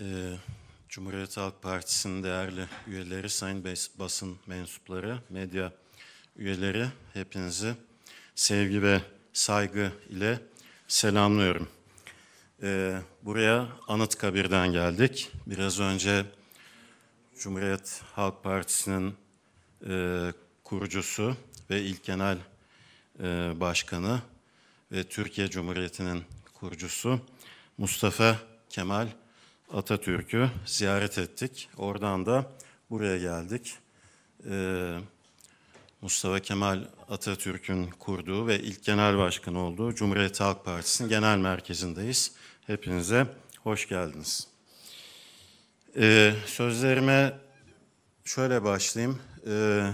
Ee, Cumhuriyet Halk Partisi'nin değerli üyeleri, sayın basın mensupları, medya üyeleri hepinizi sevgi ve saygı ile selamlıyorum. Ee, buraya Anıtkabir'den geldik. Biraz önce Cumhuriyet Halk Partisi'nin e, kurucusu ve ilk genel e, başkanı ve Türkiye Cumhuriyeti'nin kurucusu Mustafa Kemal Atatürk'ü ziyaret ettik. Oradan da buraya geldik. Ee, Mustafa Kemal Atatürk'ün kurduğu ve ilk genel başkanı olduğu Cumhuriyet Halk Partisi'nin genel merkezindeyiz. Hepinize hoş geldiniz. Ee, sözlerime şöyle başlayayım. Ee,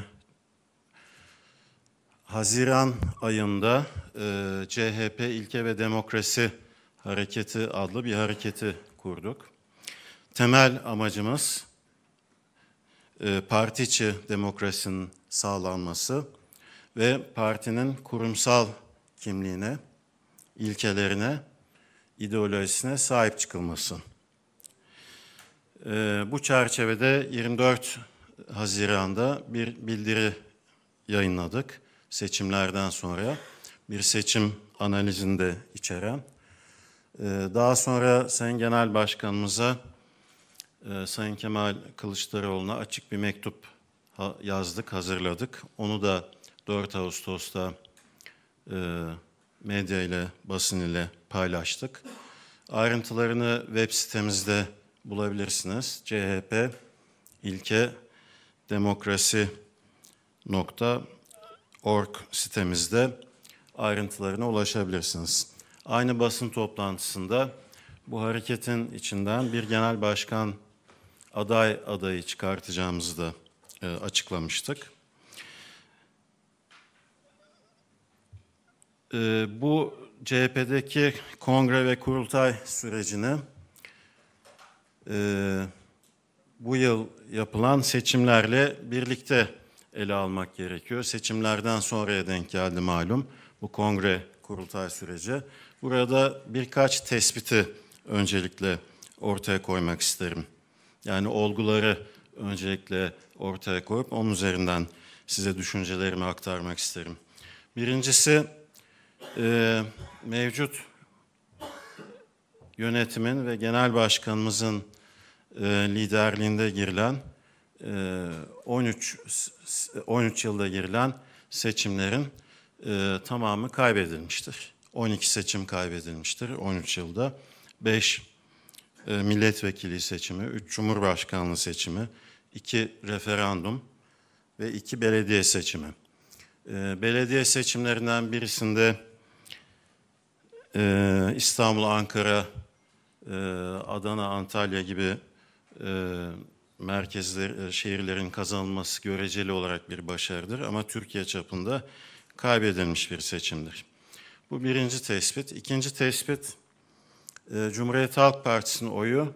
Haziran ayında e, CHP İlke ve Demokrasi Hareketi adlı bir hareketi kurduk temel amacımız e, parti içi demokrasinin sağlanması ve partinin kurumsal kimliğine, ilkelerine, ideolojisine sahip çıkılması. E, bu çerçevede 24 Haziran'da bir bildiri yayınladık seçimlerden sonra. Bir seçim analizinde içeren. E, daha sonra Sayın Genel Başkanımıza e, Sayın Kemal Kılıçdaroğlu'na açık bir mektup ha, yazdık, hazırladık. Onu da 4 Ağustos'ta e, medya ile, basın ile paylaştık. Ayrıntılarını web sitemizde bulabilirsiniz. CHP ilke demokrasi nokta org sitemizde ayrıntılarına ulaşabilirsiniz. Aynı basın toplantısında bu hareketin içinden bir genel başkan aday adayı çıkartacağımızı da e, açıklamıştık. E, bu CHP'deki kongre ve kurultay sürecini e, bu yıl yapılan seçimlerle birlikte ele almak gerekiyor. Seçimlerden sonraya denk geldi malum bu kongre kurultay süreci. Burada birkaç tespiti öncelikle ortaya koymak isterim. Yani olguları öncelikle ortaya koyup onun üzerinden size düşüncelerimi aktarmak isterim. Birincisi e, mevcut yönetimin ve genel başkanımızın e, liderliğinde girilen e, 13 13 yılda girilen seçimlerin e, tamamı kaybedilmiştir. 12 seçim kaybedilmiştir 13 yılda. 5 e, milletvekili seçimi, 3 cumhurbaşkanlığı seçimi, 2 referandum ve 2 belediye seçimi. E, belediye seçimlerinden birisinde e, İstanbul, Ankara, Adana, Antalya gibi merkezler, şehirlerin kazanılması göreceli olarak bir başarıdır ama Türkiye çapında kaybedilmiş bir seçimdir. Bu birinci tespit. İkinci tespit, ee, Cumhuriyet Halk Partisi'nin oyu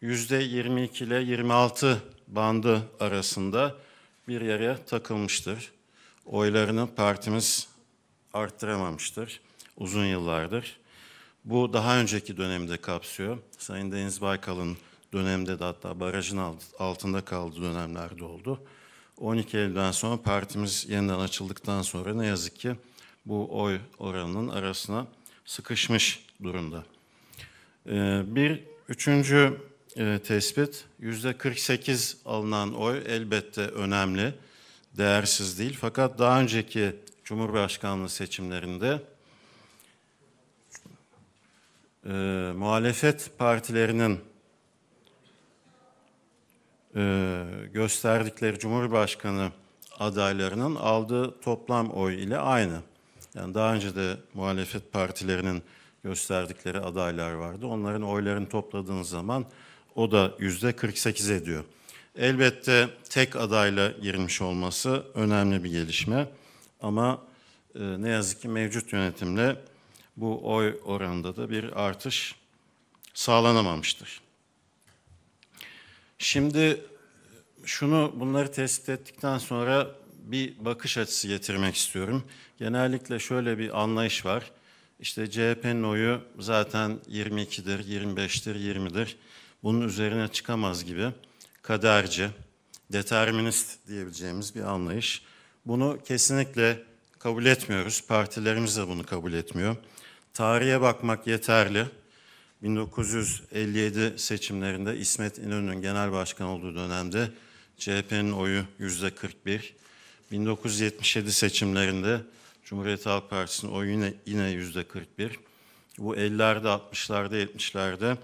yüzde %22 ile 26 bandı arasında bir yere takılmıştır. Oylarını partimiz arttıramamıştır uzun yıllardır. Bu daha önceki dönemde kapsıyor. Sayın Deniz Baykal'ın dönemde de hatta barajın altında kaldığı dönemlerde oldu. 12 Eylül'den sonra partimiz yeniden açıldıktan sonra ne yazık ki bu oy oranının arasına sıkışmış durumda. Ee, bir üçüncü e, tespit, yüzde 48 alınan oy elbette önemli, değersiz değil. Fakat daha önceki Cumhurbaşkanlığı seçimlerinde e, muhalefet partilerinin e, gösterdikleri Cumhurbaşkanı adaylarının aldığı toplam oy ile aynı. Yani daha önce de muhalefet partilerinin gösterdikleri adaylar vardı. Onların oylarını topladığınız zaman o da yüzde 48 ediyor. Elbette tek adayla girmiş olması önemli bir gelişme ama e, ne yazık ki mevcut yönetimle bu oy oranında da bir artış sağlanamamıştır. Şimdi şunu bunları tespit ettikten sonra bir bakış açısı getirmek istiyorum. Genellikle şöyle bir anlayış var. İşte CHP'nin oyu zaten 22'dir, 25'tir, 20'dir. Bunun üzerine çıkamaz gibi kaderci, determinist diyebileceğimiz bir anlayış. Bunu kesinlikle kabul etmiyoruz. Partilerimiz de bunu kabul etmiyor. Tarihe bakmak yeterli. 1957 seçimlerinde İsmet İnönü'nün genel başkan olduğu dönemde CHP'nin oyu 41. 1977 seçimlerinde Cumhuriyet Halk Partisi'nin oyu yine, yine yüzde 41. Bu 50'lerde, 60'larda, 70'lerde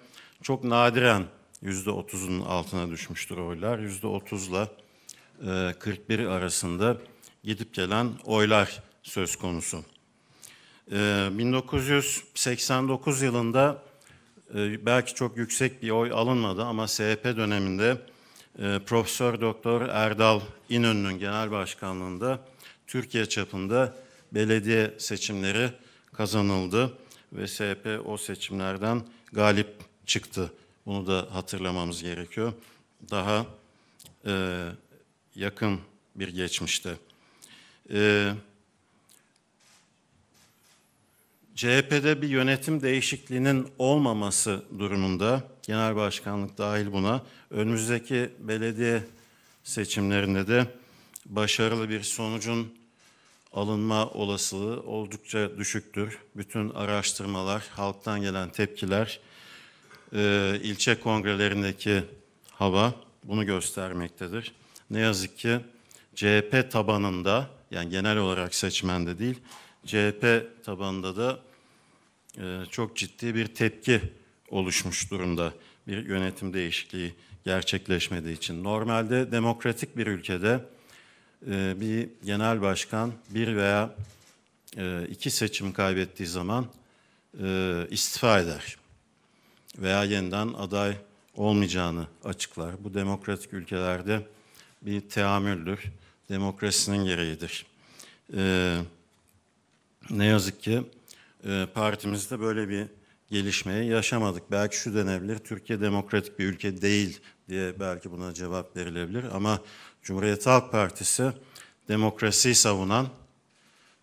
çok nadiren yüzde 30'un altına düşmüştür oylar. Yüzde 30'la 41 e, arasında gidip gelen oylar söz konusu. 1989 e, yılında e, belki çok yüksek bir oy alınmadı ama SHP döneminde Profesör Doktor Erdal İnönü'nün genel başkanlığında Türkiye çapında belediye seçimleri kazanıldı ve SHP o seçimlerden galip çıktı. Bunu da hatırlamamız gerekiyor. Daha e, yakın bir geçmişte. E, CHP'de bir yönetim değişikliğinin olmaması durumunda, genel başkanlık dahil buna, önümüzdeki belediye seçimlerinde de başarılı bir sonucun alınma olasılığı oldukça düşüktür. Bütün araştırmalar, halktan gelen tepkiler, e, ilçe kongrelerindeki hava bunu göstermektedir. Ne yazık ki CHP tabanında, yani genel olarak seçmende değil, CHP tabanında da e, çok ciddi bir tepki oluşmuş durumda. Bir yönetim değişikliği gerçekleşmediği için. Normalde demokratik bir ülkede ee, bir genel başkan bir veya e, iki seçim kaybettiği zaman e, istifa eder veya yeniden aday olmayacağını açıklar. Bu demokratik ülkelerde bir teamüldür, demokrasinin gereğidir. Ee, ne yazık ki e, partimizde böyle bir gelişmeyi yaşamadık. Belki şu denebilir, Türkiye demokratik bir ülke değil diye belki buna cevap verilebilir ama Cumhuriyet Halk Partisi demokrasiyi savunan,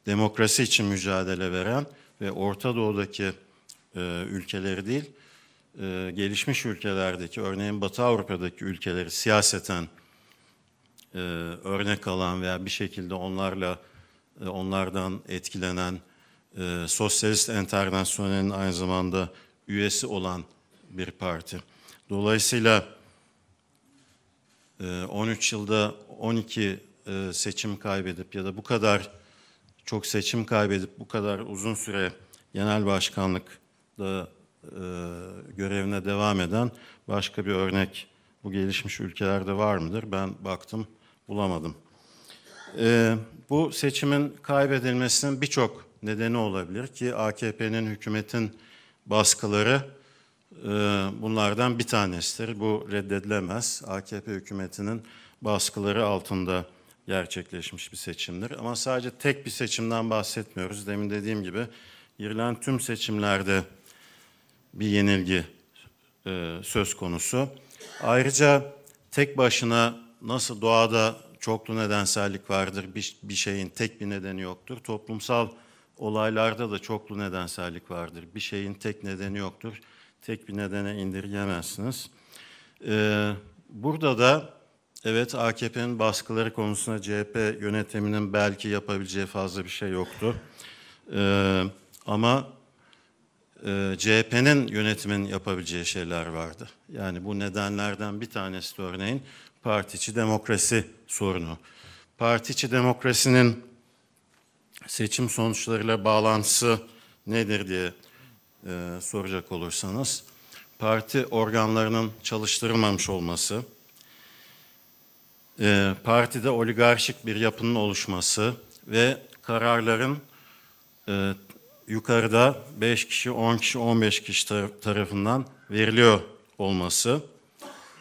demokrasi için mücadele veren ve Orta Doğu'daki e, ülkeleri değil, e, gelişmiş ülkelerdeki, örneğin Batı Avrupa'daki ülkeleri siyaseten e, örnek alan veya bir şekilde onlarla e, onlardan etkilenen e, Sosyalist Enternasyonel'in aynı zamanda üyesi olan bir parti. Dolayısıyla 13 ee, yılda 12 e, seçim kaybedip ya da bu kadar çok seçim kaybedip bu kadar uzun süre genel başkanlıkta e, görevine devam eden başka bir örnek bu gelişmiş ülkelerde var mıdır? Ben baktım bulamadım. Ee, bu seçimin kaybedilmesinin birçok nedeni olabilir ki AKP'nin hükümetin baskıları ee, bunlardan bir tanesidir. Bu reddedilemez. AKP hükümetinin baskıları altında gerçekleşmiş bir seçimdir. Ama sadece tek bir seçimden bahsetmiyoruz. Demin dediğim gibi girilen tüm seçimlerde bir yenilgi e, söz konusu. Ayrıca tek başına nasıl doğada çoklu nedensellik vardır, bir, bir şeyin tek bir nedeni yoktur. Toplumsal olaylarda da çoklu nedensellik vardır, bir şeyin tek nedeni yoktur tek bir nedene indirgemezsiniz. Ee, burada da evet AKP'nin baskıları konusunda CHP yönetiminin belki yapabileceği fazla bir şey yoktu. Ee, ama e, CHP'nin yönetimin yapabileceği şeyler vardı. Yani bu nedenlerden bir tanesi de örneğin partiçi demokrasi sorunu. Partiçi demokrasinin seçim sonuçlarıyla bağlantısı nedir diye e, soracak olursanız. Parti organlarının çalıştırılmamış olması, e, partide oligarşik bir yapının oluşması ve kararların e, yukarıda 5 kişi, 10 kişi, 15 kişi tar tarafından veriliyor olması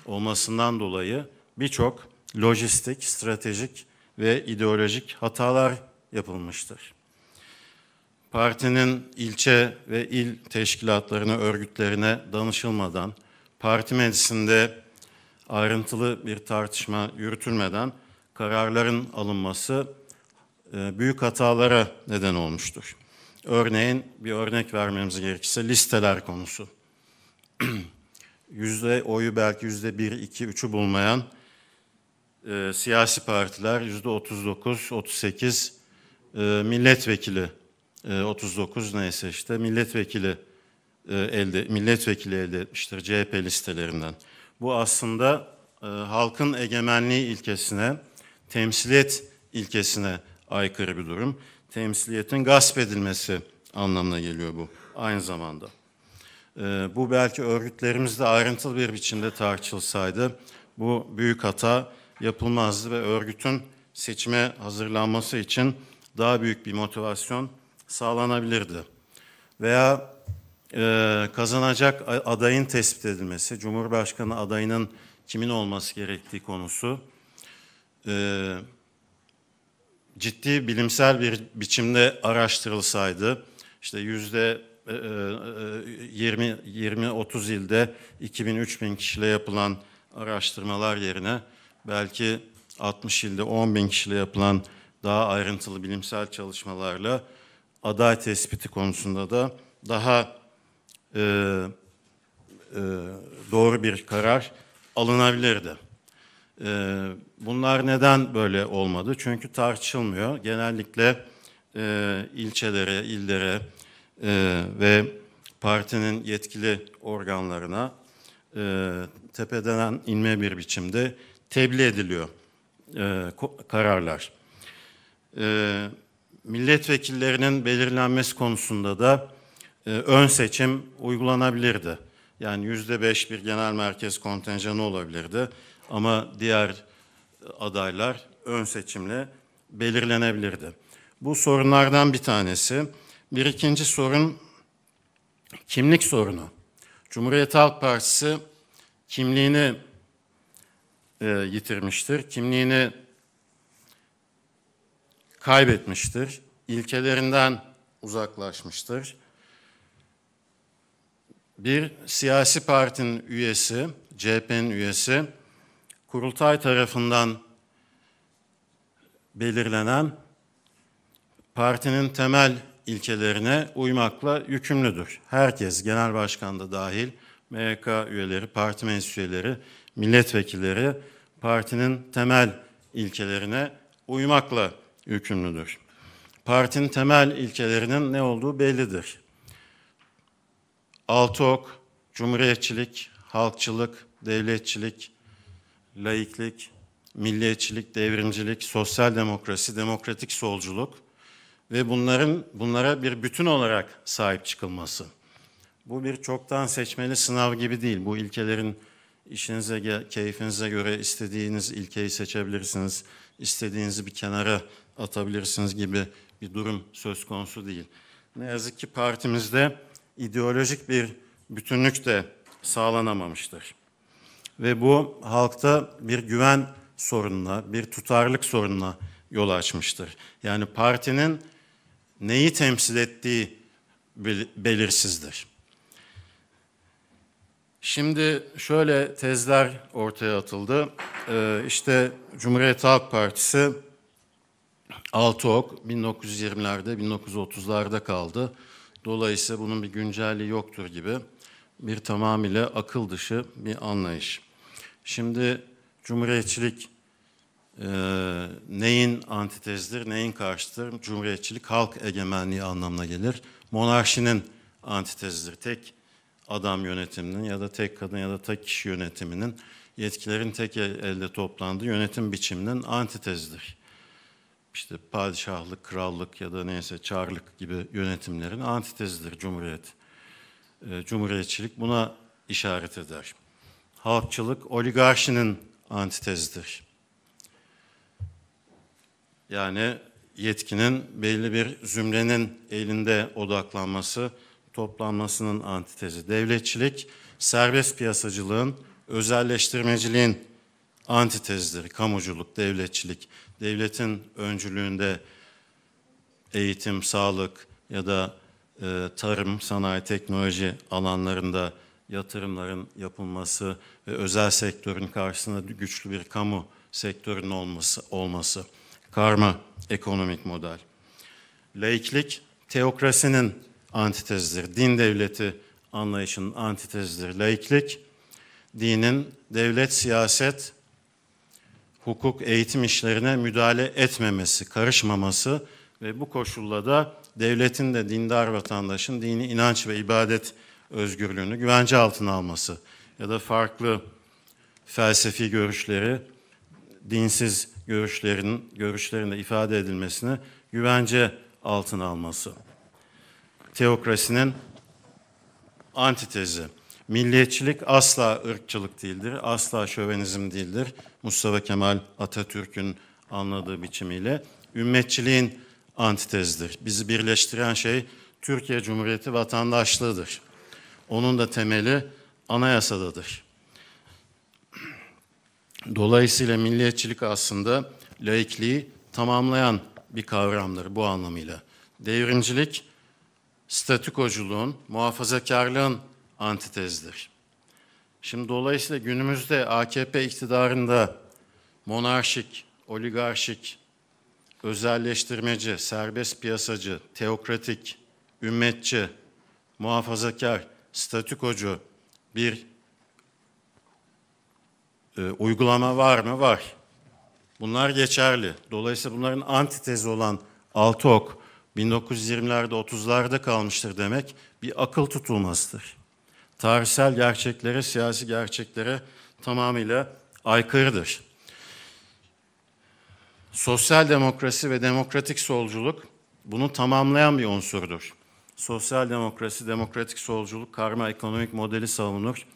olmasından dolayı birçok lojistik, stratejik ve ideolojik hatalar yapılmıştır partinin ilçe ve il teşkilatlarına, örgütlerine danışılmadan, parti meclisinde ayrıntılı bir tartışma yürütülmeden kararların alınması e, büyük hatalara neden olmuştur. Örneğin bir örnek vermemiz gerekirse listeler konusu. yüzde oyu belki yüzde bir, iki, üçü bulmayan e, siyasi partiler yüzde otuz dokuz otuz sekiz e, milletvekili 39 ee, neyse işte milletvekili e, elde milletvekili elde etmiştir CHP listelerinden. Bu aslında e, halkın egemenliği ilkesine, temsiliyet ilkesine aykırı bir durum. Temsiliyetin gasp edilmesi anlamına geliyor bu aynı zamanda. Ee, bu belki örgütlerimizde ayrıntılı bir biçimde tartışılsaydı bu büyük hata yapılmazdı ve örgütün seçime hazırlanması için daha büyük bir motivasyon sağlanabilirdi. Veya e, kazanacak adayın tespit edilmesi, Cumhurbaşkanı adayının kimin olması gerektiği konusu e, ciddi bilimsel bir biçimde araştırılsaydı, işte yüzde 20 20 30 ilde 2000 3000 kişiyle yapılan araştırmalar yerine belki 60 ilde 10 bin kişiyle yapılan daha ayrıntılı bilimsel çalışmalarla aday tespiti konusunda da daha e, e, doğru bir karar alınabilirdi. E, bunlar neden böyle olmadı? Çünkü tartışılmıyor. Genellikle e, ilçelere, illere e, ve partinin yetkili organlarına e, tepeden inme bir biçimde tebliğ ediliyor e, kararlar. E, milletvekillerinin belirlenmesi konusunda da e, ön seçim uygulanabilirdi. Yani yüzde beş bir genel merkez kontenjanı olabilirdi. Ama diğer adaylar ön seçimle belirlenebilirdi. Bu sorunlardan bir tanesi. Bir ikinci sorun kimlik sorunu. Cumhuriyet Halk Partisi kimliğini e, yitirmiştir. Kimliğini kaybetmiştir, ilkelerinden uzaklaşmıştır. Bir siyasi partinin üyesi, CHP'nin üyesi, kurultay tarafından belirlenen partinin temel ilkelerine uymakla yükümlüdür. Herkes, genel başkan da dahil, MYK üyeleri, parti meclis üyeleri, milletvekilleri partinin temel ilkelerine uymakla yükümlüdür. Partinin temel ilkelerinin ne olduğu bellidir. Altok, cumhuriyetçilik, halkçılık, devletçilik, laiklik, milliyetçilik, devrimcilik, sosyal demokrasi, demokratik solculuk ve bunların bunlara bir bütün olarak sahip çıkılması. Bu bir çoktan seçmeli sınav gibi değil. Bu ilkelerin işinize, keyfinize göre istediğiniz ilkeyi seçebilirsiniz. İstediğinizi bir kenara atabilirsiniz gibi bir durum söz konusu değil. Ne yazık ki partimizde ideolojik bir bütünlük de sağlanamamıştır. Ve bu halkta bir güven sorununa, bir tutarlık sorununa yol açmıştır. Yani partinin neyi temsil ettiği belirsizdir. Şimdi şöyle tezler ortaya atıldı. Ee, işte Cumhuriyet Halk Partisi Altok 1920'lerde, 1930'larda kaldı. Dolayısıyla bunun bir güncelliği yoktur gibi bir tamamıyla akıl dışı bir anlayış. Şimdi Cumhuriyetçilik e, neyin antitezidir, neyin karşıtır? Cumhuriyetçilik halk egemenliği anlamına gelir. Monarşinin antitezidir. Tek adam yönetiminin ya da tek kadın ya da tek kişi yönetiminin yetkilerin tek elde toplandığı yönetim biçiminin antitezidir işte padişahlık, krallık ya da neyse çarlık gibi yönetimlerin antitezidir Cumhuriyet. E, cumhuriyetçilik buna işaret eder. Halkçılık oligarşinin antitezidir. Yani yetkinin belli bir zümrenin elinde odaklanması, toplanmasının antitezi. Devletçilik, serbest piyasacılığın, özelleştirmeciliğin antitezidir. Kamuculuk, devletçilik devletin öncülüğünde eğitim, sağlık ya da e, tarım, sanayi, teknoloji alanlarında yatırımların yapılması ve özel sektörün karşısında güçlü bir kamu sektörünün olması, olması. Karma ekonomik model. Laiklik teokrasinin antitezidir. Din devleti anlayışının antitezidir. Laiklik dinin devlet, siyaset hukuk eğitim işlerine müdahale etmemesi, karışmaması ve bu koşulla da devletin de dindar vatandaşın dini inanç ve ibadet özgürlüğünü güvence altına alması ya da farklı felsefi görüşleri, dinsiz görüşlerin görüşlerinde ifade edilmesini güvence altına alması. Teokrasinin antitezi. Milliyetçilik asla ırkçılık değildir, asla şövenizm değildir. Mustafa Kemal Atatürk'ün anladığı biçimiyle ümmetçiliğin antitezidir. Bizi birleştiren şey Türkiye Cumhuriyeti vatandaşlığıdır. Onun da temeli anayasadadır. Dolayısıyla milliyetçilik aslında laikliği tamamlayan bir kavramdır bu anlamıyla. Devrimcilik, statükoculuğun, muhafazakarlığın antitezdir. Şimdi dolayısıyla günümüzde AKP iktidarında monarşik, oligarşik, özelleştirmeci, serbest piyasacı, teokratik, ümmetçi, muhafazakar, statükocu bir e, uygulama var mı? Var. Bunlar geçerli. Dolayısıyla bunların antitezi olan Altok 1920'lerde 30'larda kalmıştır demek bir akıl tutulmasıdır tarihsel gerçeklere, siyasi gerçeklere tamamıyla aykırıdır. Sosyal demokrasi ve demokratik solculuk bunu tamamlayan bir unsurdur. Sosyal demokrasi, demokratik solculuk, karma ekonomik modeli savunur.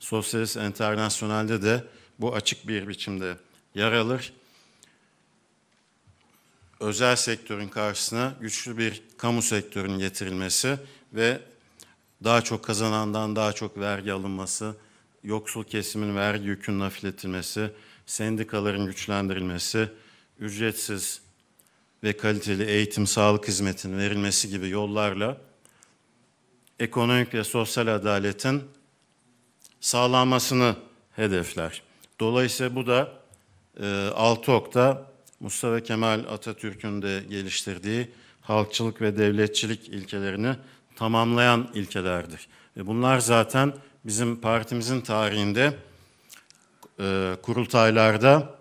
Sosyalist Enternasyonel'de de bu açık bir biçimde yer alır. Özel sektörün karşısına güçlü bir kamu sektörünün getirilmesi ve daha çok kazanandan daha çok vergi alınması, yoksul kesimin vergi yükünün hafifletilmesi, sendikaların güçlendirilmesi, ücretsiz ve kaliteli eğitim, sağlık hizmetinin verilmesi gibi yollarla ekonomik ve sosyal adaletin sağlanmasını hedefler. Dolayısıyla bu da e, Altok'ta Mustafa Kemal Atatürk'ün de geliştirdiği halkçılık ve devletçilik ilkelerini tamamlayan ilkelerdir. Ve bunlar zaten bizim partimizin tarihinde e, kurultaylarda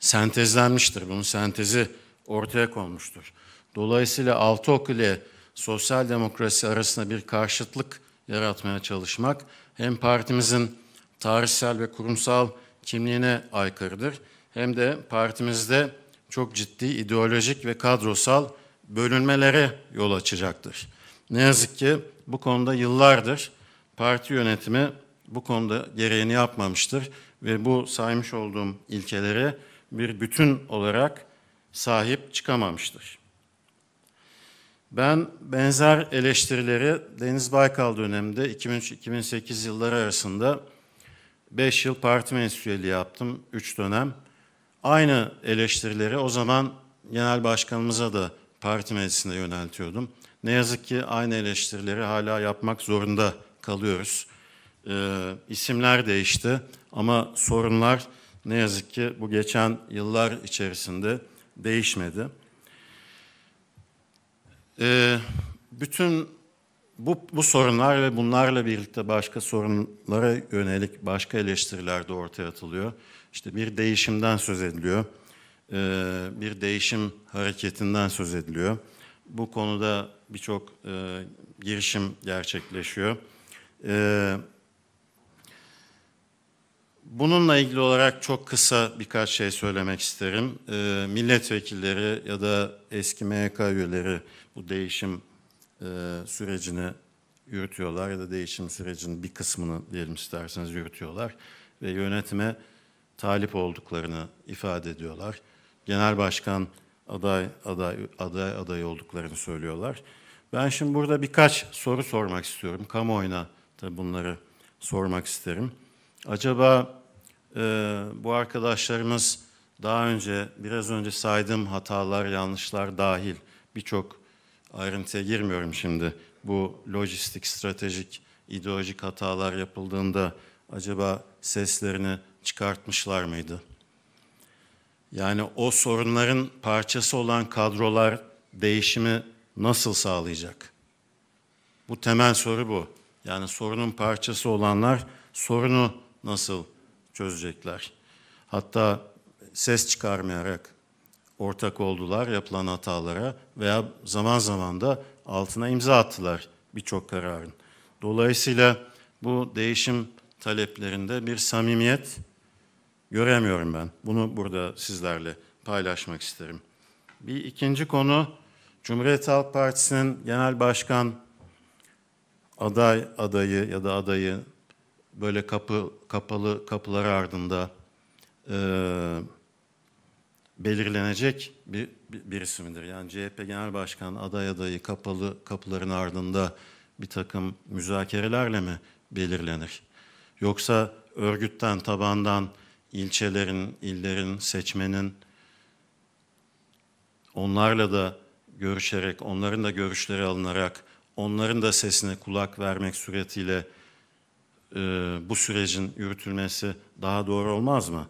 sentezlenmiştir. Bunun sentezi ortaya konmuştur. Dolayısıyla Altok ile sosyal demokrasi arasında bir karşıtlık yaratmaya çalışmak hem partimizin tarihsel ve kurumsal kimliğine aykırıdır hem de partimizde çok ciddi ideolojik ve kadrosal bölünmelere yol açacaktır. Ne yazık ki bu konuda yıllardır parti yönetimi bu konuda gereğini yapmamıştır ve bu saymış olduğum ilkelere bir bütün olarak sahip çıkamamıştır. Ben benzer eleştirileri Deniz Baykal döneminde 2003-2008 yılları arasında 5 yıl parti meclis yaptım, 3 dönem. Aynı eleştirileri o zaman genel başkanımıza da parti meclisinde yöneltiyordum. Ne yazık ki aynı eleştirileri hala yapmak zorunda kalıyoruz. Ee, isimler değişti ama sorunlar ne yazık ki bu geçen yıllar içerisinde değişmedi. Ee, bütün bu, bu sorunlar ve bunlarla birlikte başka sorunlara yönelik başka eleştiriler de ortaya atılıyor. İşte bir değişimden söz ediliyor. Ee, bir değişim hareketinden söz ediliyor. Bu konuda birçok e, girişim gerçekleşiyor. E, bununla ilgili olarak çok kısa birkaç şey söylemek isterim. E, milletvekilleri ya da eski MYK üyeleri bu değişim e, sürecini yürütüyorlar ya da değişim sürecinin bir kısmını diyelim isterseniz yürütüyorlar ve yönetime talip olduklarını ifade ediyorlar. Genel Başkan aday aday aday aday olduklarını söylüyorlar. Ben şimdi burada birkaç soru sormak istiyorum. Kamuoyuna da bunları sormak isterim. Acaba e, bu arkadaşlarımız daha önce biraz önce saydığım hatalar, yanlışlar dahil birçok ayrıntıya girmiyorum şimdi. Bu lojistik, stratejik, ideolojik hatalar yapıldığında acaba seslerini çıkartmışlar mıydı? Yani o sorunların parçası olan kadrolar değişimi nasıl sağlayacak? Bu temel soru bu. Yani sorunun parçası olanlar sorunu nasıl çözecekler? Hatta ses çıkarmayarak ortak oldular yapılan hatalara veya zaman zaman da altına imza attılar birçok kararın. Dolayısıyla bu değişim taleplerinde bir samimiyet göremiyorum ben. Bunu burada sizlerle paylaşmak isterim. Bir ikinci konu Cumhuriyet Halk Partisi'nin genel başkan aday adayı ya da adayı böyle kapı kapalı kapılar ardında e, belirlenecek bir, bir, bir isimdir. Yani CHP Genel Başkan aday adayı kapalı kapıların ardında bir takım müzakerelerle mi belirlenir? Yoksa örgütten, tabandan ilçelerin, illerin, seçmenin onlarla da görüşerek, onların da görüşleri alınarak, onların da sesine kulak vermek suretiyle e, bu sürecin yürütülmesi daha doğru olmaz mı?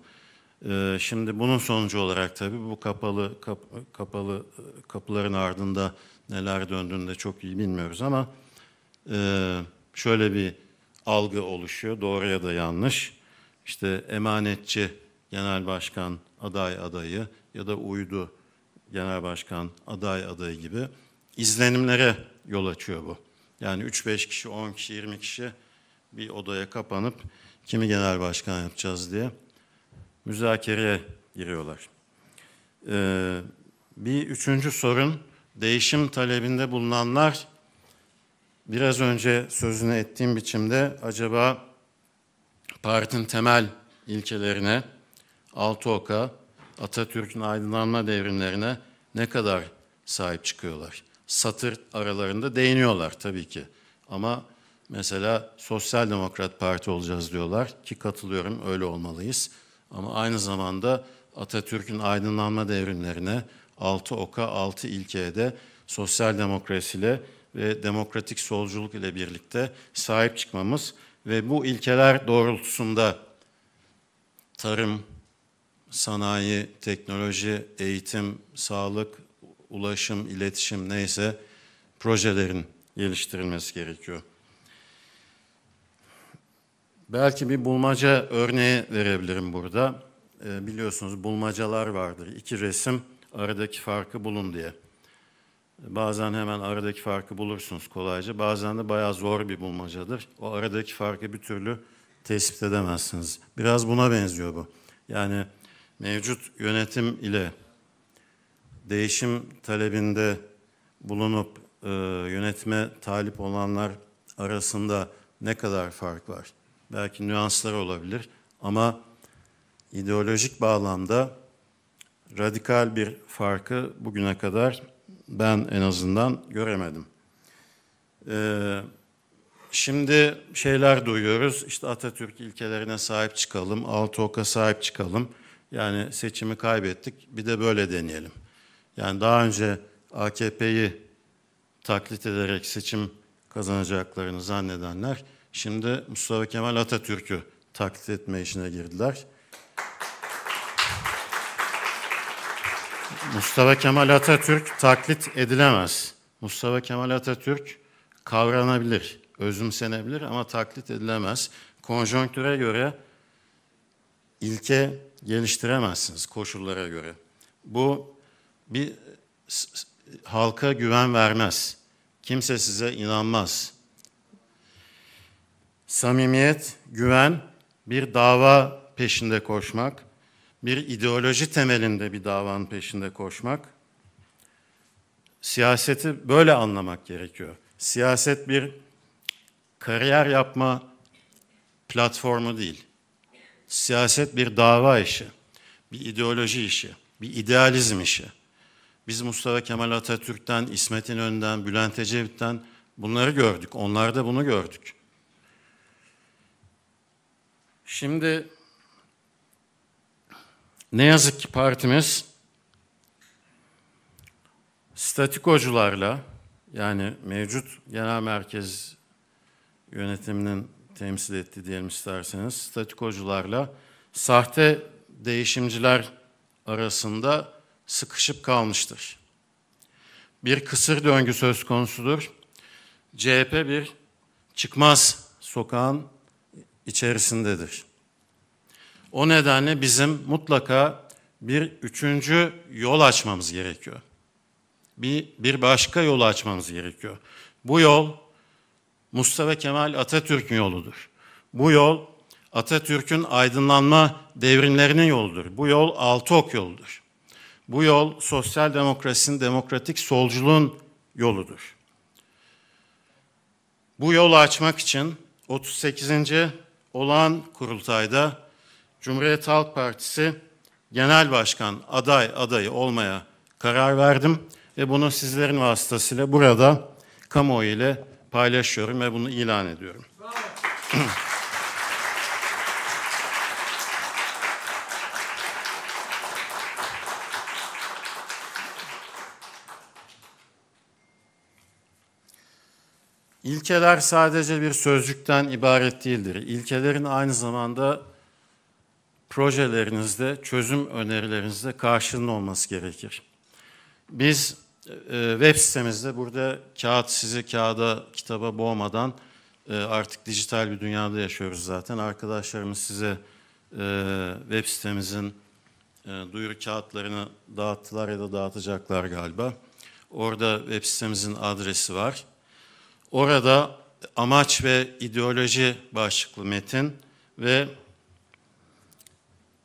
E, şimdi bunun sonucu olarak tabii bu kapalı kap, kapalı e, kapıların ardında neler döndüğünü de çok iyi bilmiyoruz ama e, şöyle bir algı oluşuyor, doğru ya da yanlış işte emanetçi genel başkan aday adayı ya da uydu genel başkan aday adayı gibi izlenimlere yol açıyor bu. Yani 3-5 kişi, 10 kişi, 20 kişi bir odaya kapanıp kimi genel başkan yapacağız diye müzakereye giriyorlar. Ee, bir üçüncü sorun değişim talebinde bulunanlar biraz önce sözünü ettiğim biçimde acaba partinin temel ilkelerine, Altıok'a, Atatürk'ün aydınlanma devrimlerine ne kadar sahip çıkıyorlar? Satır aralarında değiniyorlar tabii ki. Ama mesela Sosyal Demokrat Parti olacağız diyorlar ki katılıyorum öyle olmalıyız. Ama aynı zamanda Atatürk'ün aydınlanma devrimlerine, altı oka, altı ilkeye de sosyal demokrasiyle ve demokratik solculuk ile birlikte sahip çıkmamız ve bu ilkeler doğrultusunda tarım, sanayi, teknoloji, eğitim, sağlık, ulaşım, iletişim neyse projelerin geliştirilmesi gerekiyor. Belki bir bulmaca örneği verebilirim burada. Ee, biliyorsunuz bulmacalar vardır. İki resim aradaki farkı bulun diye. Bazen hemen aradaki farkı bulursunuz kolayca. Bazen de bayağı zor bir bulmacadır. O aradaki farkı bir türlü tespit edemezsiniz. Biraz buna benziyor bu. Yani mevcut yönetim ile değişim talebinde bulunup e, yönetime talip olanlar arasında ne kadar fark var? Belki nüanslar olabilir ama ideolojik bağlamda radikal bir farkı bugüne kadar ben en azından göremedim. Ee, şimdi şeyler duyuyoruz, İşte Atatürk ilkelerine sahip çıkalım, Altok'a sahip çıkalım. Yani seçimi kaybettik, bir de böyle deneyelim. Yani daha önce AKP'yi taklit ederek seçim kazanacaklarını zannedenler şimdi Mustafa Kemal Atatürk'ü taklit etme işine girdiler. Mustafa Kemal Atatürk taklit edilemez. Mustafa Kemal Atatürk kavranabilir, özümsenebilir ama taklit edilemez. Konjonktüre göre ilke geliştiremezsiniz koşullara göre. Bu bir halka güven vermez. Kimse size inanmaz. Samimiyet, güven, bir dava peşinde koşmak, bir ideoloji temelinde bir davanın peşinde koşmak, siyaseti böyle anlamak gerekiyor. Siyaset bir kariyer yapma platformu değil. Siyaset bir dava işi, bir ideoloji işi, bir idealizm işi. Biz Mustafa Kemal Atatürk'ten, İsmet İnönü'den, Bülent Ecevit'ten bunları gördük. Onlar da bunu gördük. Şimdi ne yazık ki partimiz statikocularla yani mevcut genel merkez yönetiminin temsil ettiği diyelim isterseniz statikocularla sahte değişimciler arasında sıkışıp kalmıştır. Bir kısır döngü söz konusudur. CHP bir çıkmaz sokağın içerisindedir. O nedenle bizim mutlaka bir üçüncü yol açmamız gerekiyor. Bir, bir başka yolu açmamız gerekiyor. Bu yol Mustafa Kemal Atatürk'ün yoludur. Bu yol Atatürk'ün aydınlanma devrimlerinin yoludur. Bu yol Altıok yoludur. Bu yol sosyal demokrasinin, demokratik solculuğun yoludur. Bu yolu açmak için 38. olan kurultayda Cumhuriyet Halk Partisi Genel Başkan aday adayı olmaya karar verdim ve bunu sizlerin vasıtasıyla burada kamuoyu ile paylaşıyorum ve bunu ilan ediyorum. İlkeler sadece bir sözcükten ibaret değildir. İlkelerin aynı zamanda projelerinizde, çözüm önerilerinizde karşılığın olması gerekir. Biz e, web sitemizde burada kağıt sizi kağıda, kitaba boğmadan e, artık dijital bir dünyada yaşıyoruz zaten. Arkadaşlarımız size e, web sitemizin duyuru kağıtlarını dağıttılar ya da dağıtacaklar galiba. Orada web sitemizin adresi var. Orada amaç ve ideoloji başlıklı metin ve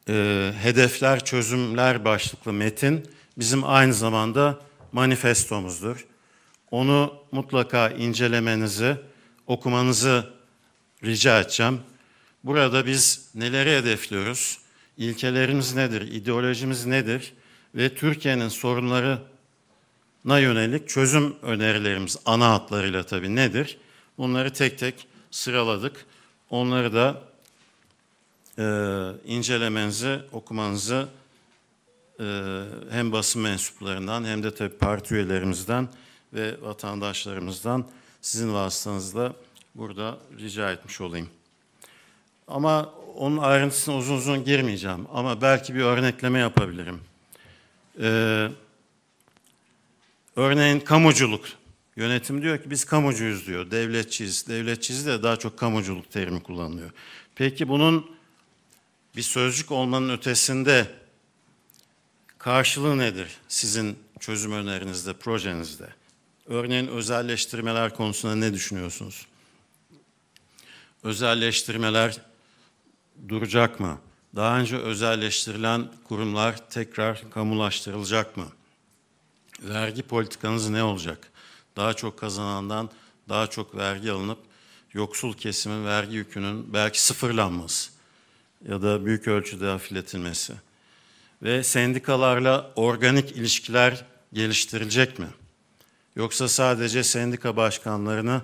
e, Hedefler Çözümler başlıklı metin bizim aynı zamanda manifestomuzdur. Onu mutlaka incelemenizi, okumanızı rica edeceğim. Burada biz neleri hedefliyoruz? İlkelerimiz nedir? ideolojimiz nedir? Ve Türkiye'nin sorunlarına yönelik çözüm önerilerimiz ana hatlarıyla tabii nedir? Bunları tek tek sıraladık. Onları da e, incelemenizi, okumanızı e, hem basın mensuplarından hem de tabii parti üyelerimizden ve vatandaşlarımızdan sizin vasıtanızla burada rica etmiş olayım. Ama onun ayrıntısına uzun uzun girmeyeceğim ama belki bir örnekleme yapabilirim. Ee, örneğin kamuculuk. Yönetim diyor ki biz kamucuyuz diyor, devletçiyiz. Devletçiyiz de daha çok kamuculuk terimi kullanılıyor. Peki bunun bir sözcük olmanın ötesinde karşılığı nedir sizin çözüm önerinizde, projenizde? Örneğin özelleştirmeler konusunda ne düşünüyorsunuz? Özelleştirmeler duracak mı? Daha önce özelleştirilen kurumlar tekrar kamulaştırılacak mı? Vergi politikanız ne olacak? Daha çok kazanandan daha çok vergi alınıp yoksul kesimin vergi yükünün belki sıfırlanması ya da büyük ölçüde hafifletilmesi ve sendikalarla organik ilişkiler geliştirilecek mi? Yoksa sadece sendika başkanlarını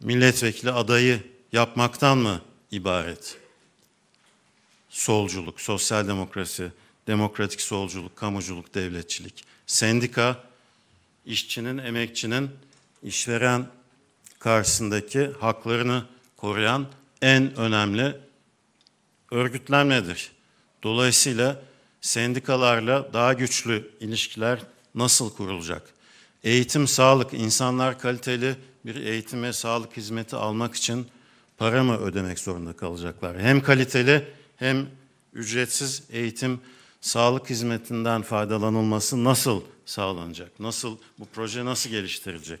milletvekili adayı yapmaktan mı ibaret? Solculuk, sosyal demokrasi, demokratik solculuk, kamuculuk, devletçilik. Sendika, işçinin, emekçinin, işveren karşısındaki haklarını koruyan en önemli örgütlenmedir. Dolayısıyla sendikalarla daha güçlü ilişkiler nasıl kurulacak? Eğitim, sağlık, insanlar kaliteli bir eğitim ve sağlık hizmeti almak için para mı ödemek zorunda kalacaklar? Hem kaliteli hem ücretsiz eğitim, sağlık hizmetinden faydalanılması nasıl sağlanacak? Nasıl bu proje nasıl geliştirilecek?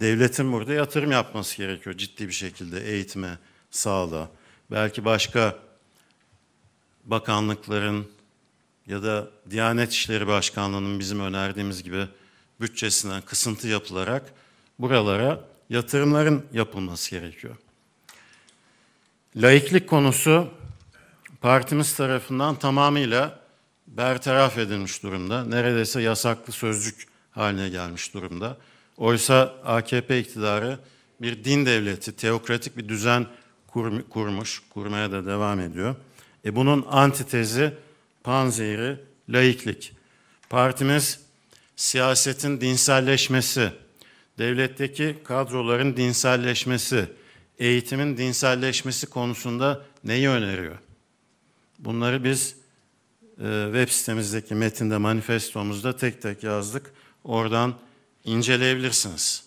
Devletin burada yatırım yapması gerekiyor ciddi bir şekilde eğitime, sağlığa. Belki başka bakanlıkların ya da Diyanet İşleri Başkanlığı'nın bizim önerdiğimiz gibi bütçesinden kısıntı yapılarak buralara yatırımların yapılması gerekiyor. Laiklik konusu partimiz tarafından tamamıyla bertaraf edilmiş durumda. Neredeyse yasaklı sözcük haline gelmiş durumda. Oysa AKP iktidarı bir din devleti, teokratik bir düzen kurmuş, kurmaya da devam ediyor. E bunun antitezi, panzehiri, laiklik. Partimiz siyasetin dinselleşmesi, devletteki kadroların dinselleşmesi, eğitimin dinselleşmesi konusunda neyi öneriyor? Bunları biz e, web sitemizdeki metinde, manifestomuzda tek tek yazdık. Oradan inceleyebilirsiniz.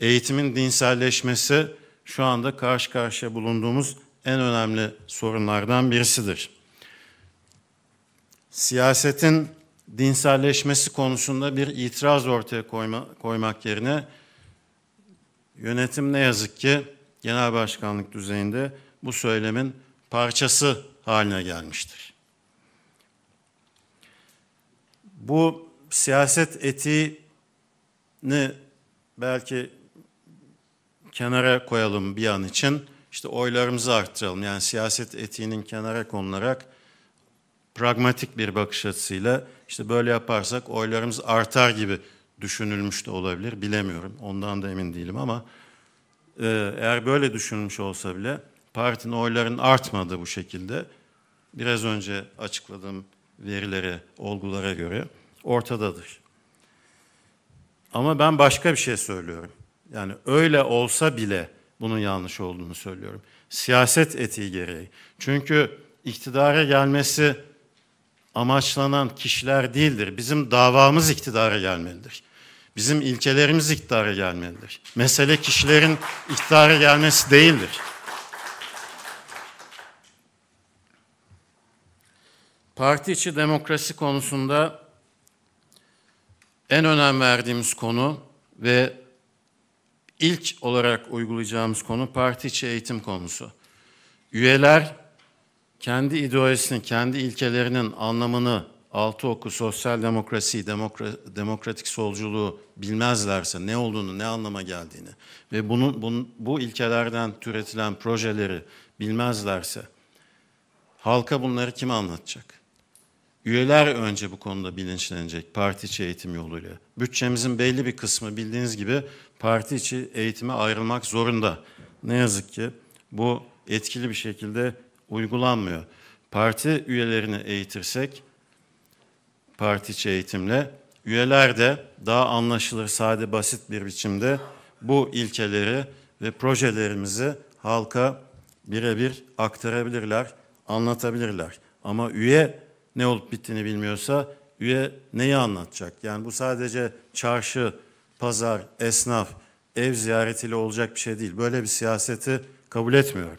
Eğitimin dinselleşmesi şu anda karşı karşıya bulunduğumuz en önemli sorunlardan birisidir. Siyasetin dinselleşmesi konusunda bir itiraz ortaya koyma, koymak yerine yönetim ne yazık ki genel başkanlık düzeyinde bu söylemin parçası haline gelmiştir. Bu siyaset etiğini belki kenara koyalım bir an için işte oylarımızı arttıralım. Yani siyaset etiğinin kenara konularak pragmatik bir bakış açısıyla işte böyle yaparsak oylarımız artar gibi düşünülmüş de olabilir. Bilemiyorum. Ondan da emin değilim ama e, eğer böyle düşünülmüş olsa bile partinin oylarının artmadığı bu şekilde biraz önce açıkladığım verilere, olgulara göre ortadadır. Ama ben başka bir şey söylüyorum. Yani öyle olsa bile bunun yanlış olduğunu söylüyorum. Siyaset etiği gereği. Çünkü iktidara gelmesi amaçlanan kişiler değildir. Bizim davamız iktidara gelmelidir. Bizim ilkelerimiz iktidara gelmelidir. Mesele kişilerin iktidara gelmesi değildir. Parti içi demokrasi konusunda en önem verdiğimiz konu ve ilk olarak uygulayacağımız konu parti içi eğitim konusu. Üyeler kendi ideolojisinin, kendi ilkelerinin anlamını, altı oku, sosyal demokrasi, demokra demokratik solculuğu bilmezlerse ne olduğunu, ne anlama geldiğini ve bunun, bunun, bu ilkelerden türetilen projeleri bilmezlerse halka bunları kim anlatacak? Üyeler önce bu konuda bilinçlenecek parti içi eğitim yoluyla. Bütçemizin belli bir kısmı bildiğiniz gibi parti içi eğitime ayrılmak zorunda. Ne yazık ki bu etkili bir şekilde uygulanmıyor. Parti üyelerini eğitirsek parti içi eğitimle üyeler de daha anlaşılır, sade, basit bir biçimde bu ilkeleri ve projelerimizi halka birebir aktarabilirler, anlatabilirler. Ama üye ne olup bittiğini bilmiyorsa üye neyi anlatacak? Yani bu sadece çarşı pazar, esnaf, ev ziyaretiyle olacak bir şey değil. Böyle bir siyaseti kabul etmiyorum.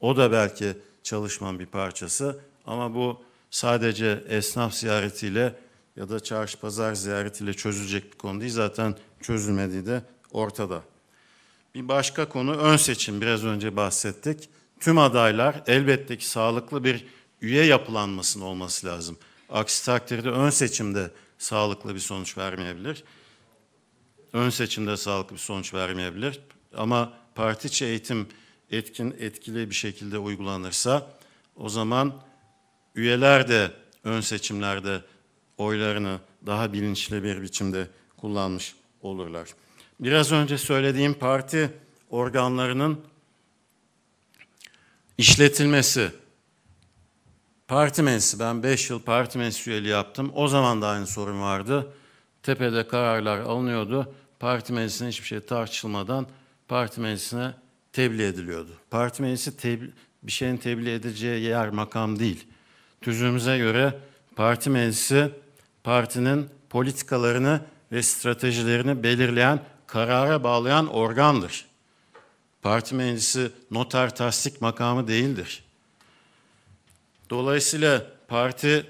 O da belki çalışmanın bir parçası ama bu sadece esnaf ziyaretiyle ya da çarşı pazar ziyaretiyle çözülecek bir konu değil. Zaten çözülmediği de ortada. Bir başka konu ön seçim biraz önce bahsettik. Tüm adaylar elbette ki sağlıklı bir üye yapılanmasının olması lazım. Aksi takdirde ön seçimde sağlıklı bir sonuç vermeyebilir ön seçimde sağlıklı bir sonuç vermeyebilir. Ama partiçi eğitim etkin etkili bir şekilde uygulanırsa o zaman üyeler de ön seçimlerde oylarını daha bilinçli bir biçimde kullanmış olurlar. Biraz önce söylediğim parti organlarının işletilmesi, parti meclisi, ben 5 yıl parti meclis üyeliği yaptım. O zaman da aynı sorun vardı. Tepede kararlar alınıyordu parti meclisine hiçbir şey tartışılmadan parti meclisine tebliğ ediliyordu. Parti meclisi tebliğ, bir şeyin tebliğ edeceği yer makam değil. Tüzüğümüze göre parti meclisi partinin politikalarını ve stratejilerini belirleyen, karara bağlayan organdır. Parti meclisi noter tasdik makamı değildir. Dolayısıyla parti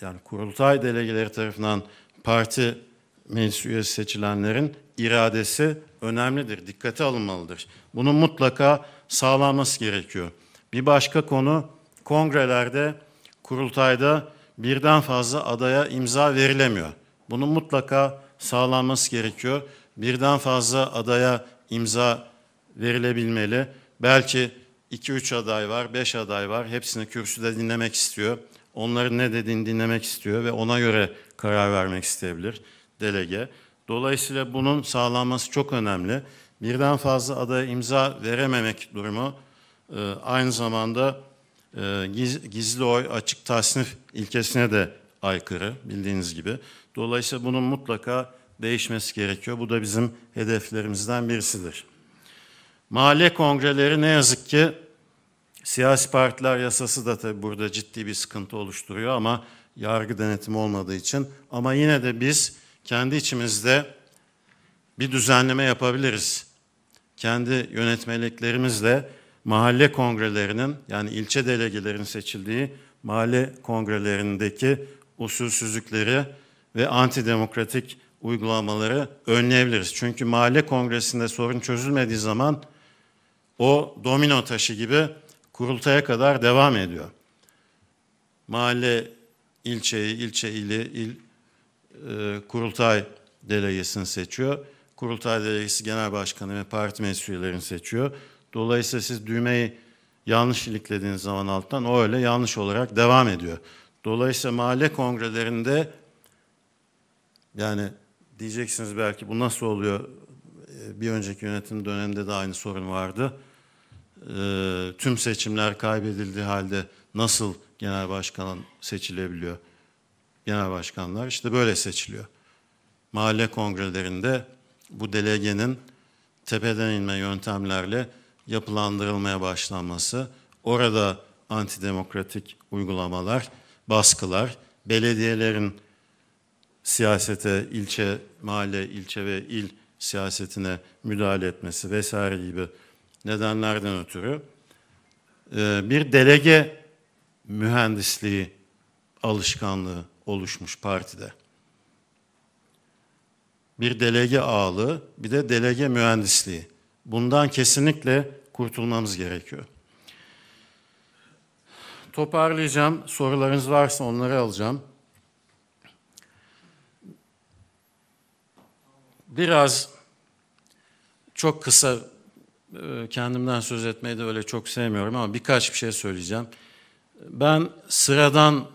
yani kurultay delegeleri tarafından parti meclis üyesi seçilenlerin iradesi önemlidir, dikkate alınmalıdır. Bunu mutlaka sağlanması gerekiyor. Bir başka konu kongrelerde, kurultayda birden fazla adaya imza verilemiyor. Bunu mutlaka sağlanması gerekiyor. Birden fazla adaya imza verilebilmeli. Belki 2-3 aday var, 5 aday var. Hepsini kürsüde dinlemek istiyor. Onların ne dediğini dinlemek istiyor ve ona göre karar vermek isteyebilir delege. Dolayısıyla bunun sağlanması çok önemli. Birden fazla adaya imza verememek durumu e, aynı zamanda e, gizli oy açık tasnif ilkesine de aykırı bildiğiniz gibi. Dolayısıyla bunun mutlaka değişmesi gerekiyor. Bu da bizim hedeflerimizden birisidir. Mahalle kongreleri ne yazık ki siyasi partiler yasası da tabii burada ciddi bir sıkıntı oluşturuyor ama yargı denetimi olmadığı için. Ama yine de biz kendi içimizde bir düzenleme yapabiliriz. Kendi yönetmeliklerimizle mahalle kongrelerinin yani ilçe delegelerin seçildiği mahalle kongrelerindeki usulsüzlükleri ve antidemokratik uygulamaları önleyebiliriz. Çünkü mahalle kongresinde sorun çözülmediği zaman o domino taşı gibi kurultaya kadar devam ediyor. Mahalle ilçeyi, ilçe ili, il, e, kurultay delegesini seçiyor. Kurultay delegesi genel başkanı ve parti meclis seçiyor. Dolayısıyla siz düğmeyi yanlış iliklediğiniz zaman alttan o öyle yanlış olarak devam ediyor. Dolayısıyla mahalle kongrelerinde yani diyeceksiniz belki bu nasıl oluyor? E, bir önceki yönetim döneminde de aynı sorun vardı. E, tüm seçimler kaybedildiği halde nasıl genel başkan seçilebiliyor? genel başkanlar işte böyle seçiliyor. Mahalle kongrelerinde bu delegenin tepeden inme yöntemlerle yapılandırılmaya başlanması, orada antidemokratik uygulamalar, baskılar, belediyelerin siyasete, ilçe, mahalle, ilçe ve il siyasetine müdahale etmesi vesaire gibi nedenlerden ötürü e, bir delege mühendisliği alışkanlığı oluşmuş partide. Bir delege ağlı, bir de delege mühendisliği. Bundan kesinlikle kurtulmamız gerekiyor. Toparlayacağım. Sorularınız varsa onları alacağım. Biraz çok kısa e, kendimden söz etmeyi de öyle çok sevmiyorum ama birkaç bir şey söyleyeceğim. Ben sıradan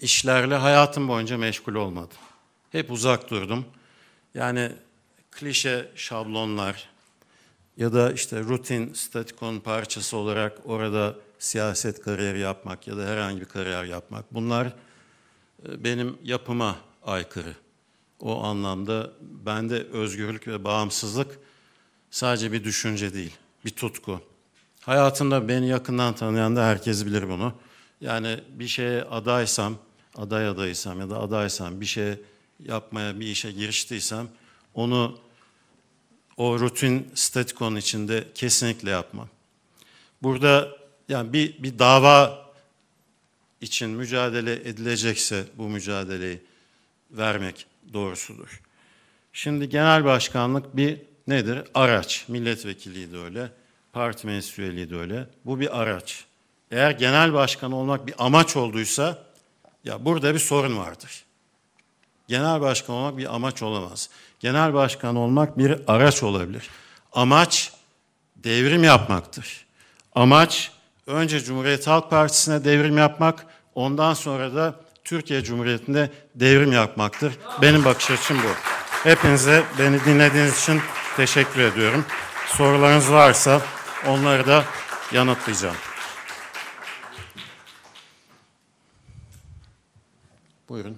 işlerle hayatım boyunca meşgul olmadım. Hep uzak durdum. Yani klişe şablonlar ya da işte rutin statikon parçası olarak orada siyaset kariyeri yapmak ya da herhangi bir kariyer yapmak bunlar e, benim yapıma aykırı. O anlamda bende özgürlük ve bağımsızlık sadece bir düşünce değil, bir tutku. Hayatında beni yakından tanıyan da herkes bilir bunu. Yani bir şeye adaysam, aday adaysam ya da adaysam bir şey yapmaya bir işe giriştiysem onu o rutin statikon içinde kesinlikle yapmam. Burada yani bir, bir dava için mücadele edilecekse bu mücadeleyi vermek doğrusudur. Şimdi genel başkanlık bir nedir? Araç. Milletvekiliydi öyle, parti meclis de öyle. Bu bir araç. Eğer genel başkan olmak bir amaç olduysa ya burada bir sorun vardır. Genel başkan olmak bir amaç olamaz. Genel başkan olmak bir araç olabilir. Amaç devrim yapmaktır. Amaç önce Cumhuriyet Halk Partisi'ne devrim yapmak, ondan sonra da Türkiye Cumhuriyeti'nde devrim yapmaktır. Benim bakış açım bu. Hepinize beni dinlediğiniz için teşekkür ediyorum. Sorularınız varsa onları da yanıtlayacağım. Buyurun.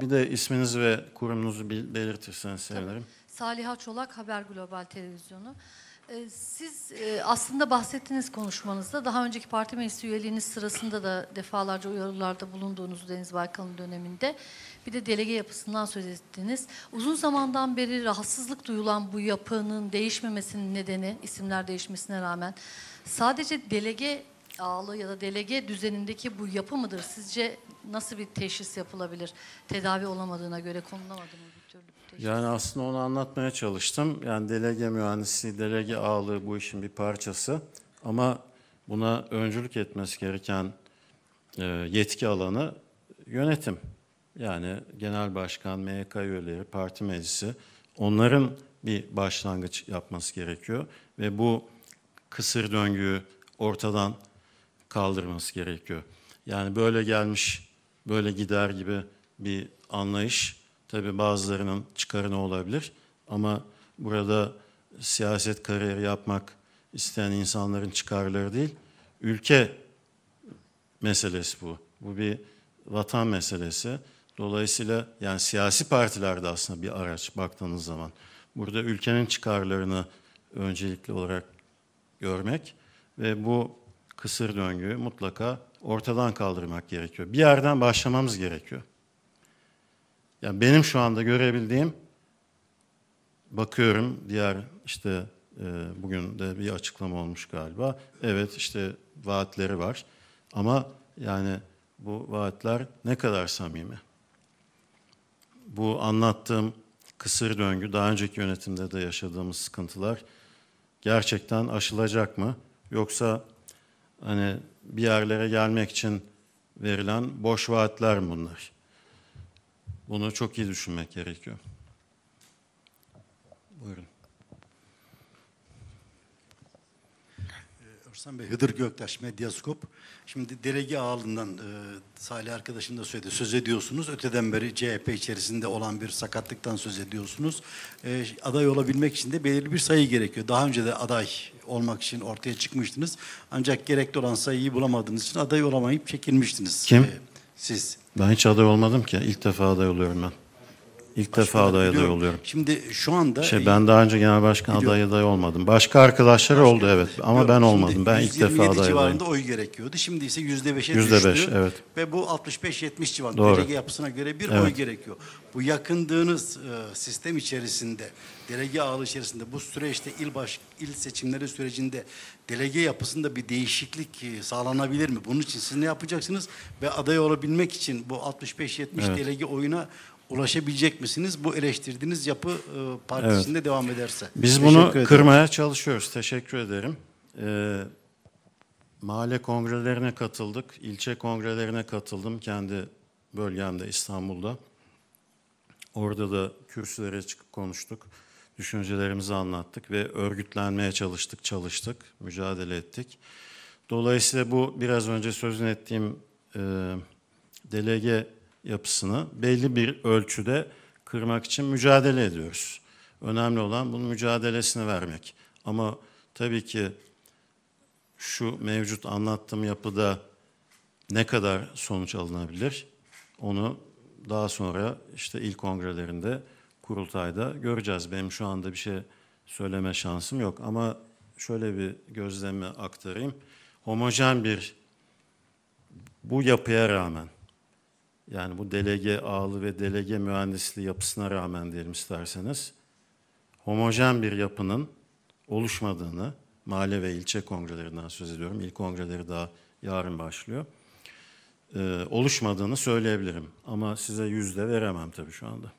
Bir de isminizi ve kurumunuzu belirtirseniz sevinirim. Saliha Çolak Haber Global Televizyonu. Ee, siz e, aslında bahsettiğiniz konuşmanızda daha önceki parti meclisi üyeliğiniz sırasında da defalarca uyarılarda bulunduğunuz Deniz Baykal'ın döneminde bir de delege yapısından söz ettiniz. Uzun zamandan beri rahatsızlık duyulan bu yapının değişmemesinin nedeni isimler değişmesine rağmen sadece delege ağlı ya da delege düzenindeki bu yapı mıdır? Sizce nasıl bir teşhis yapılabilir? Tedavi olamadığına göre konulamadı mı bir türlü? Teşhis? Yani aslında onu anlatmaya çalıştım. Yani delege mühendisi, delege ağlı bu işin bir parçası. Ama buna öncülük etmesi gereken e, yetki alanı yönetim. Yani genel başkan, MK üyeleri, parti meclisi onların bir başlangıç yapması gerekiyor. Ve bu kısır döngüyü ortadan kaldırması gerekiyor. Yani böyle gelmiş, böyle gider gibi bir anlayış tabii bazılarının çıkarına olabilir. Ama burada siyaset kariyeri yapmak isteyen insanların çıkarları değil, ülke meselesi bu. Bu bir vatan meselesi. Dolayısıyla yani siyasi partiler de aslında bir araç baktığınız zaman. Burada ülkenin çıkarlarını öncelikli olarak görmek ve bu kısır döngüyü mutlaka ortadan kaldırmak gerekiyor. Bir yerden başlamamız gerekiyor. Yani benim şu anda görebildiğim bakıyorum diğer işte e, bugün de bir açıklama olmuş galiba. Evet işte vaatleri var ama yani bu vaatler ne kadar samimi? Bu anlattığım kısır döngü, daha önceki yönetimde de yaşadığımız sıkıntılar gerçekten aşılacak mı? Yoksa Hani bir yerlere gelmek için verilen boş vaatler bunlar. Bunu çok iyi düşünmek gerekiyor. Buyurun. Arslan Bey, Hıdır Göktaş, Medyaskop. Şimdi delegi ağalından e, Salih arkadaşım da söyledi, söz ediyorsunuz. Öteden beri CHP içerisinde olan bir sakatlıktan söz ediyorsunuz. E, aday olabilmek için de belirli bir sayı gerekiyor. Daha önce de aday olmak için ortaya çıkmıştınız. Ancak gerekli olan sayıyı bulamadığınız için aday olamayıp çekilmiştiniz. Kim? E, siz. Ben hiç aday olmadım ki. İlk defa aday oluyorum ben. İlk defa aday adayı oluyorum. Şimdi şu anda şey e, ben daha önce genel başkan biliyorum. aday olmadım. Başka arkadaşları başkan, oldu evet ama biliyorum. ben olmadım. ben ilk defa aday civarında oy gerekiyordu. Şimdi ise %5'e %5, düştü. %5 evet. Ve bu 65-70 civarında Doğru. PCG yapısına göre bir evet. oy gerekiyor. Bu yakındığınız e, sistem içerisinde, delege ağlı içerisinde bu süreçte il baş il seçimleri sürecinde delege yapısında bir değişiklik e, sağlanabilir mi? Bunun için siz ne yapacaksınız ve aday olabilmek için bu 65-70 evet. delege oyuna ulaşabilecek misiniz? Bu eleştirdiğiniz yapı e, partisinde evet. devam ederse. Biz Teşekkür bunu ederim. kırmaya çalışıyoruz. Teşekkür ederim. Ee, mahalle kongrelerine katıldık. ilçe kongrelerine katıldım kendi bölgemde İstanbul'da. Orada da kürsülere çıkıp konuştuk. Düşüncelerimizi anlattık ve örgütlenmeye çalıştık, çalıştık, mücadele ettik. Dolayısıyla bu biraz önce sözün ettiğim e, delege yapısını belli bir ölçüde kırmak için mücadele ediyoruz. Önemli olan bunun mücadelesini vermek. Ama tabii ki şu mevcut anlattığım yapıda ne kadar sonuç alınabilir onu daha sonra işte ilk kongrelerinde kurultayda göreceğiz. Benim şu anda bir şey söyleme şansım yok ama şöyle bir gözlemi aktarayım. Homojen bir bu yapıya rağmen yani bu delege ağlı ve delege mühendisliği yapısına rağmen diyelim isterseniz homojen bir yapının oluşmadığını mahalle ve ilçe kongrelerinden söz ediyorum. İl kongreleri daha yarın başlıyor. Ee, oluşmadığını söyleyebilirim ama size yüzde veremem tabii şu anda.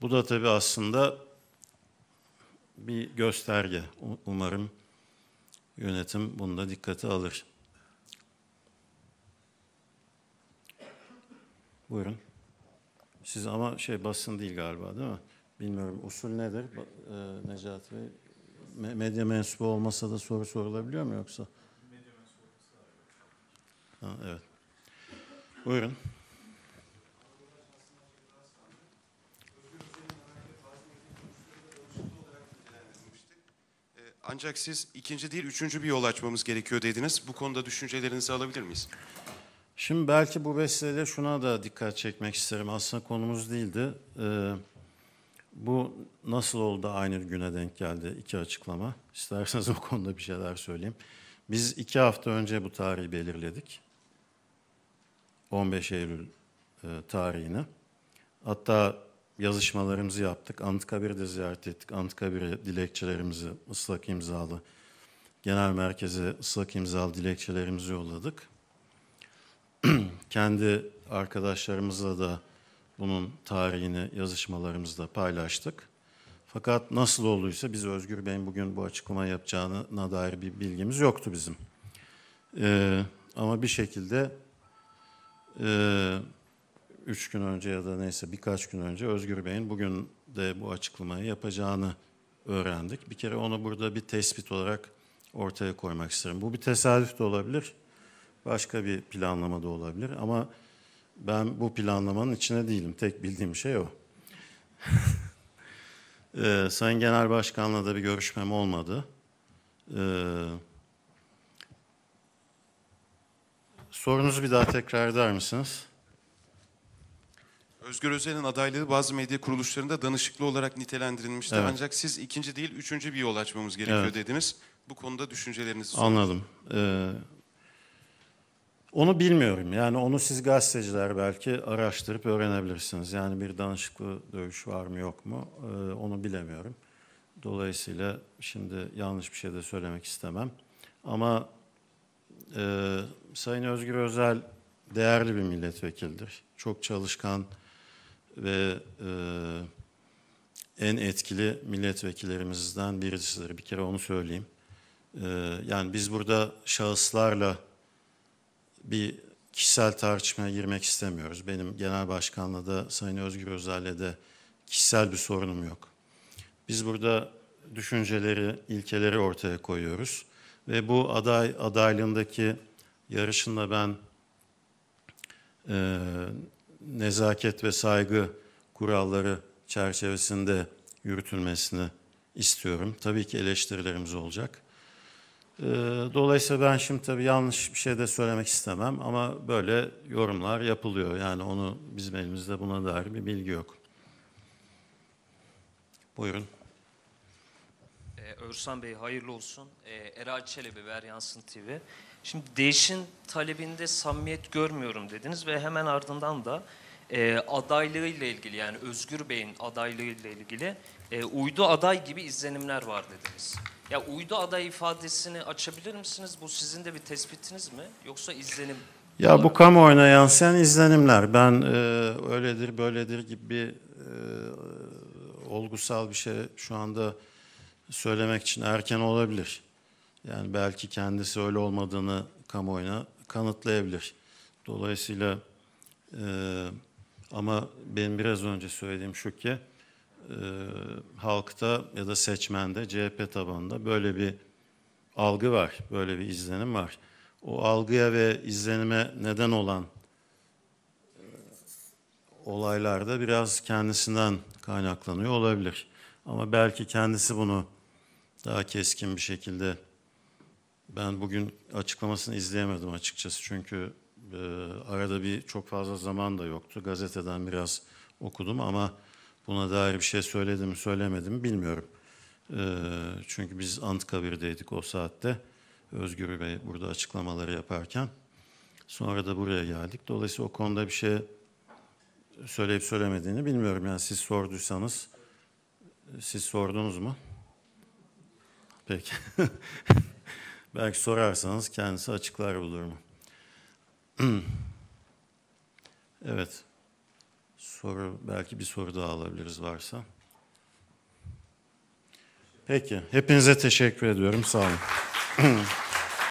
Bu da tabii aslında bir gösterge. Umarım yönetim bunu da dikkate alır. Buyurun. Siz ama şey basın değil galiba değil mi? Bilmiyorum usul nedir e, Necati Bey? Me medya mensubu olmasa da soru sorulabiliyor mu yoksa? Medya mensubu evet. Buyurun. E, ancak siz ikinci değil üçüncü bir yol açmamız gerekiyor dediniz. Bu konuda düşüncelerinizi alabilir miyiz? Şimdi belki bu vesileyle şuna da dikkat çekmek isterim. Aslında konumuz değildi. Ee, bu nasıl oldu aynı güne denk geldi iki açıklama. İsterseniz o konuda bir şeyler söyleyeyim. Biz iki hafta önce bu tarihi belirledik. 15 Eylül e, tarihini. Hatta yazışmalarımızı yaptık. Anıtkabir'i de ziyaret ettik. Anıtkabir'e dilekçelerimizi ıslak imzalı, genel merkeze ıslak imzalı dilekçelerimizi yolladık. kendi arkadaşlarımızla da bunun tarihini yazışmalarımızda paylaştık. Fakat nasıl olduysa biz Özgür Bey'in bugün bu açıklama yapacağına dair bir bilgimiz yoktu bizim. Ee, ama bir şekilde e, üç gün önce ya da neyse birkaç gün önce Özgür Bey'in bugün de bu açıklamayı yapacağını öğrendik. Bir kere onu burada bir tespit olarak ortaya koymak isterim. Bu bir tesadüf de olabilir. Başka bir planlama da olabilir ama ben bu planlamanın içine değilim. Tek bildiğim şey o. ee, Sayın Genel Başkan'la da bir görüşmem olmadı. Ee, sorunuzu bir daha tekrar eder misiniz? Özgür Özel'in adaylığı bazı medya kuruluşlarında danışıklı olarak nitelendirilmişti. Evet. Ancak siz ikinci değil, üçüncü bir yol açmamız gerekiyor evet. dediniz. Bu konuda düşüncelerinizi sorun. Anladım. Ee, onu bilmiyorum. Yani onu siz gazeteciler belki araştırıp öğrenebilirsiniz. Yani bir danışıklı dövüş var mı yok mu e, onu bilemiyorum. Dolayısıyla şimdi yanlış bir şey de söylemek istemem. Ama e, Sayın Özgür Özel değerli bir milletvekildir. Çok çalışkan ve e, en etkili milletvekillerimizden birisidir. Bir kere onu söyleyeyim. E, yani biz burada şahıslarla bir kişisel tartışmaya girmek istemiyoruz. Benim genel başkanla da Sayın Özgür Özel'le de kişisel bir sorunum yok. Biz burada düşünceleri, ilkeleri ortaya koyuyoruz. Ve bu aday adaylığındaki yarışında ben e, nezaket ve saygı kuralları çerçevesinde yürütülmesini istiyorum. Tabii ki eleştirilerimiz olacak. Ee, dolayısıyla ben şimdi tabii yanlış bir şey de söylemek istemem ama böyle yorumlar yapılıyor. Yani onu bizim elimizde buna dair bir bilgi yok. Buyurun. Ee, Örsan Bey hayırlı olsun. Ee, Eray Çelebi, Veryansın TV. Şimdi değişin talebinde samimiyet görmüyorum dediniz ve hemen ardından da e, adaylığıyla ilgili yani Özgür Bey'in adaylığıyla ilgili e, uydu aday gibi izlenimler var dediniz. Ya uydu aday ifadesini açabilir misiniz? Bu sizin de bir tespitiniz mi? Yoksa izlenim ya bu kamuoyuna yansıyan izlenimler. Ben e, öyledir böyledir gibi bir e, olgusal bir şey şu anda söylemek için erken olabilir. Yani belki kendisi öyle olmadığını kamuoyuna kanıtlayabilir. Dolayısıyla e, ama benim biraz önce söylediğim şu ki e, halkta ya da seçmende, CHP tabanında böyle bir algı var, böyle bir izlenim var. O algıya ve izlenime neden olan e, olaylarda biraz kendisinden kaynaklanıyor olabilir. Ama belki kendisi bunu daha keskin bir şekilde ben bugün açıklamasını izleyemedim açıkçası çünkü e, arada bir çok fazla zaman da yoktu. Gazeteden biraz okudum ama Buna dair bir şey söyledim mi söylemedim bilmiyorum. Ee, çünkü biz Antikabir'deydik o saatte. Özgür Bey burada açıklamaları yaparken. Sonra da buraya geldik. Dolayısıyla o konuda bir şey söyleyip söylemediğini bilmiyorum. Yani siz sorduysanız, siz sordunuz mu? Peki. Belki sorarsanız kendisi açıklar bu durumu. evet soru, belki bir soru daha alabiliriz varsa. Peki, hepinize teşekkür ediyorum. Sağ olun.